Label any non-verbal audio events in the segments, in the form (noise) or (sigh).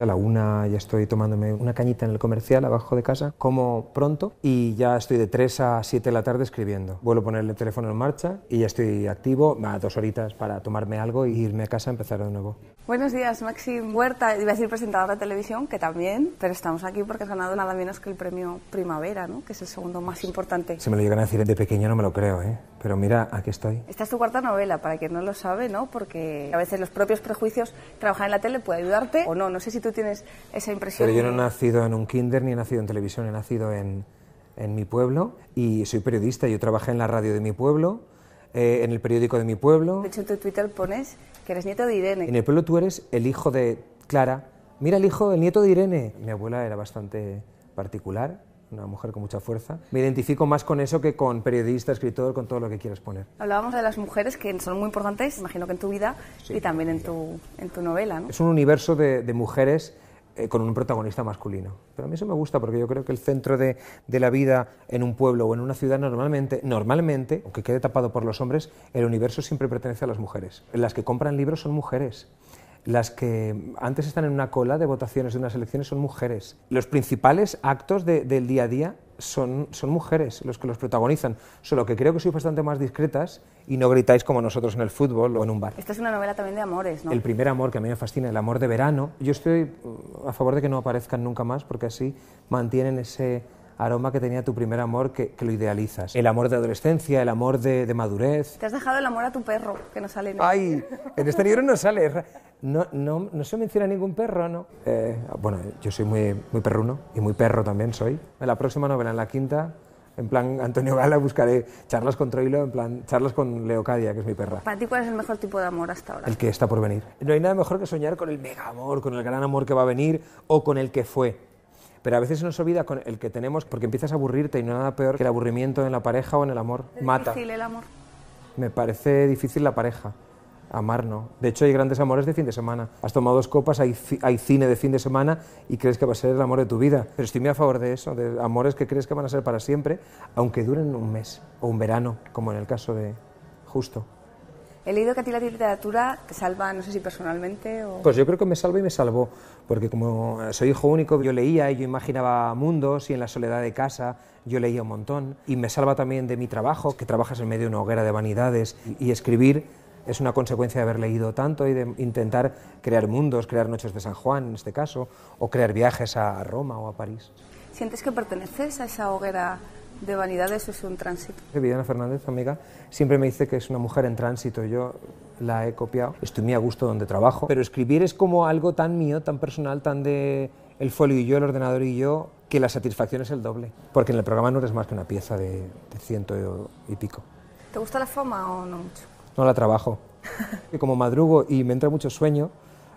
A la una ya estoy tomándome una cañita en el comercial abajo de casa, como pronto y ya estoy de 3 a 7 de la tarde escribiendo. Vuelvo a poner el teléfono en marcha y ya estoy activo, a dos horitas para tomarme algo e irme a casa a empezar de nuevo. Buenos días, Maxi Huerta, iba a decir presentadora de televisión, que también, pero estamos aquí porque has ganado nada menos que el premio Primavera, ¿no? que es el segundo más importante. Si me lo llegan a decir de pequeño no me lo creo, ¿eh? pero mira, aquí estoy. Esta es tu cuarta novela, para quien no lo sabe, ¿no? Porque a veces los propios prejuicios, trabajar en la tele puede ayudarte o no. No sé si tú tienes esa impresión. Pero yo no he nacido en un kinder, ni he nacido en televisión, he nacido en, mi pueblo y soy periodista. Yo trabajé en la radio de mi pueblo, eh, en el periódico de mi pueblo. De hecho, en tu Twitter pones que eres nieto de Irene. En el pueblo tú eres el hijo de Clara. Mira el hijo, el nieto de Irene. Mi abuela era bastante particular una mujer con mucha fuerza. Me identifico más con eso que con periodista, escritor, con todo lo que quieras poner. Hablábamos de las mujeres que son muy importantes, imagino que en tu vida y también en tu, en tu novela. Es un universo de, mujeres eh, con un protagonista masculino. Pero a mí eso me gusta porque yo creo que el centro de, de, la vida en un pueblo o en una ciudad normalmente, normalmente, aunque quede tapado por los hombres, el universo siempre pertenece a las mujeres. Las que compran libros son mujeres. Las que antes están en una cola de votaciones de unas elecciones son mujeres. Los principales actos del día a día son, son, mujeres los que los protagonizan, solo que creo que sois bastante más discretas y no gritáis como nosotros en el fútbol o en un bar. Esta es una novela también de amores, ¿no? El primer amor que a mí me fascina, el amor de verano. Yo estoy uh, a favor de que no aparezcan nunca más porque así mantienen ese aroma que tenía tu primer amor que, lo idealizas. El amor de adolescencia, el amor de, madurez. Te has dejado el amor a tu perro, que no sale. En ¡Ay! En este libro no sale. No, no, se menciona ningún perro, ¿no? Eh, bueno, yo soy muy, muy perruno y muy perro también soy. En la próxima novela, en la quinta, en plan, Antonio Gala buscaré charlas con Troilo, en plan, charlas con Leocadia, que es mi perra. ¿Para ti cuál es el mejor tipo de amor hasta ahora? El que está por venir. No hay nada mejor que soñar con el mega amor, con el gran amor que va a venir o con el que fue pero a veces se nos olvida con el que tenemos, porque empiezas a aburrirte y no hay nada peor que el aburrimiento en la pareja o en el amor. Es difícil el amor. Me parece difícil la pareja. Amar no. De hecho, hay grandes amores de fin de semana. Has tomado dos copas, hay, hay, cine de fin de semana y crees que va a ser el amor de tu vida. Pero estoy muy a favor de eso, de amores que crees que van a ser para siempre, aunque duren un mes o un verano, como en el caso de Justo. He leído que a ti la literatura te salva, no sé si personalmente o... Pues yo creo que me salva y me salvó, porque como soy hijo único, yo leía y yo imaginaba mundos y en la soledad de casa yo leía un montón. Y me salva también de mi trabajo, que trabajas en medio de una hoguera de vanidades y, y escribir es una consecuencia de haber leído tanto y de intentar crear mundos, crear noches de San Juan en este caso, o crear viajes a Roma o a París. ¿Sientes que perteneces a esa hoguera de vanidades es un tránsito. Viviana Fernández, amiga, siempre me dice que es una mujer en tránsito. Yo la he copiado. Estoy muy a gusto donde trabajo, pero escribir es como algo tan mío, tan personal, tan de el folio y yo, el ordenador y yo, que la satisfacción es el doble. Porque en el programa no eres más que una pieza de, ciento y pico. ¿Te gusta la fama o no mucho? No la trabajo. (laughs) como madrugo y me entra mucho sueño,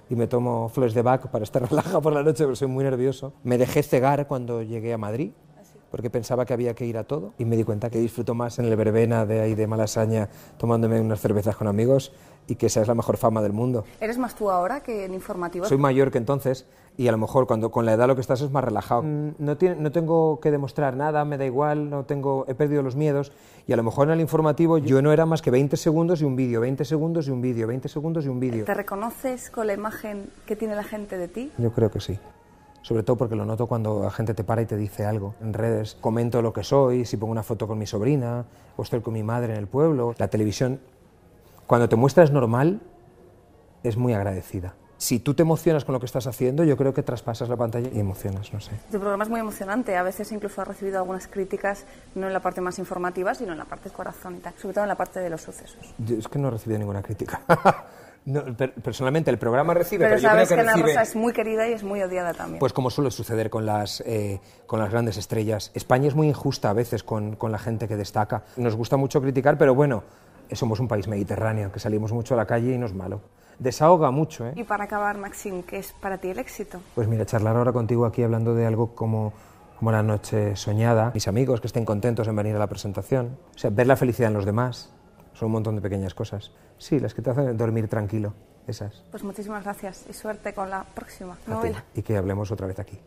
y me tomo flores de vaca para estar (laughs) relajado por la noche, pero soy muy nervioso. Me dejé cegar cuando llegué a Madrid porque pensaba que había que ir a todo y me di cuenta que disfruto más en el verbena de ahí de Malasaña tomándome unas cervezas con amigos y que esa es la mejor fama del mundo. ¿Eres más tú ahora que en informativo? Soy mayor que entonces y a lo mejor cuando con la edad lo que estás es más relajado. Mm, no, tengo que demostrar nada, me da igual, no tengo, he perdido los miedos y a lo mejor en el informativo yo no era más que 20 segundos y un vídeo, 20 segundos y un vídeo, 20 segundos y un vídeo. ¿Te reconoces con la imagen que tiene la gente de ti? Yo creo que sí sobre todo porque lo noto cuando la gente te para y te dice algo en redes. Comento lo que soy, si pongo una foto con mi sobrina, o estoy con mi madre en el pueblo. La televisión, cuando te muestras normal, es muy agradecida. Si tú te emocionas con lo que estás haciendo, yo creo que traspasas la pantalla y emocionas, no sé. Tu programa es muy emocionante, a veces incluso ha recibido algunas críticas, no en la parte más informativa, sino en la parte corazón y tal, sobre todo en la parte de los sucesos. es que no he recibido ninguna crítica. (laughs) personalmente el programa recibe, pero, sabes que, que es muy querida y es muy odiada también. Pues como suele suceder con las, eh, con las grandes estrellas. España es muy injusta a veces con, la gente que destaca. Nos gusta mucho criticar, pero bueno, eh, somos un país mediterráneo, que salimos mucho a la calle y no es malo. Desahoga mucho, ¿eh? Y para acabar, Maxim, ¿qué es para ti el éxito? Pues mira, charlar ahora contigo aquí hablando de algo como como la noche soñada, mis amigos que estén contentos en venir a la presentación, o sea, ver la felicidad en los demás, son un montón de pequeñas cosas. Sí, las que te hacen dormir tranquilo, esas. Pues muchísimas gracias y suerte con la próxima novela. Y que hablemos otra vez aquí.